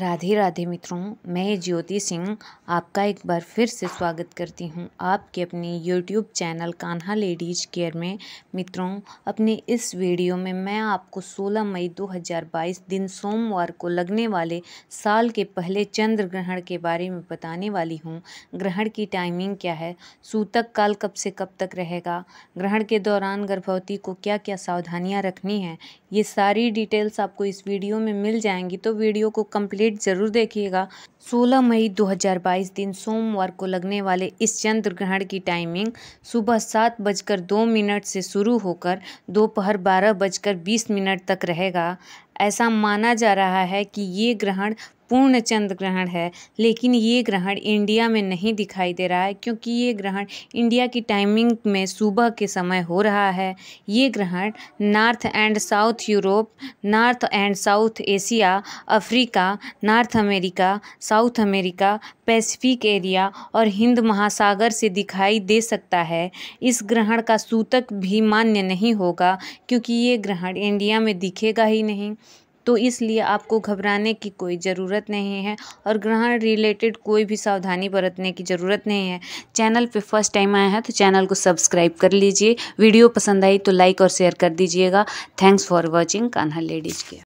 राधे राधे मित्रों मैं ज्योति सिंह आपका एक बार फिर से स्वागत करती हूं आपके अपने YouTube channel Kanha ladies care में मित्रों अपने इस वीडियो में मैं आपको 16 मई 2022 दिन सोमवार को लगने वाले साल के पहले चंद्र ग्रहण के बारे में बताने वाली हूं ग्रहण की टाइमिंग क्या है सूतक काल कब से कब तक रहेगा ग्रहण के दौरान गर्भवती को क्या क्या सावधानियाँ रखनी है ये सारी डिटेल्स आपको इस वीडियो में मिल जाएंगी तो वीडियो को कम्प्लीट अपडेट ज़रूर देखिएगा 16 मई 2022 दिन सोमवार को लगने वाले इस चंद्र ग्रहण की टाइमिंग सुबह सात बजकर दो मिनट से शुरू होकर दोपहर बारह बजकर बीस मिनट तक रहेगा ऐसा माना जा रहा है कि ये ग्रहण पूर्ण चंद्र ग्रहण है लेकिन ये ग्रहण इंडिया में नहीं दिखाई दे रहा है क्योंकि ये ग्रहण इंडिया की टाइमिंग में सुबह के समय हो रहा है ये ग्रहण north and south Europe north and south Asia Africa North America South America Pacific area और हिंद महासागर से दिखाई दे सकता है इस ग्रहण का सूतक भी मान्य नहीं होगा क्योंकि ये ग्रहण इंडिया में दिखेगा ही नहीं तो इसलिए आपको घबराने की कोई ज़रूरत नहीं है और ग्रहण रिलेटेड कोई भी सावधानी बरतने की ज़रूरत नहीं है चैनल पे फर्स्ट टाइम आया है तो चैनल को सब्सक्राइब कर लीजिए वीडियो पसंद आई तो लाइक और शेयर कर दीजिएगा thanks for watching Kanha ladies के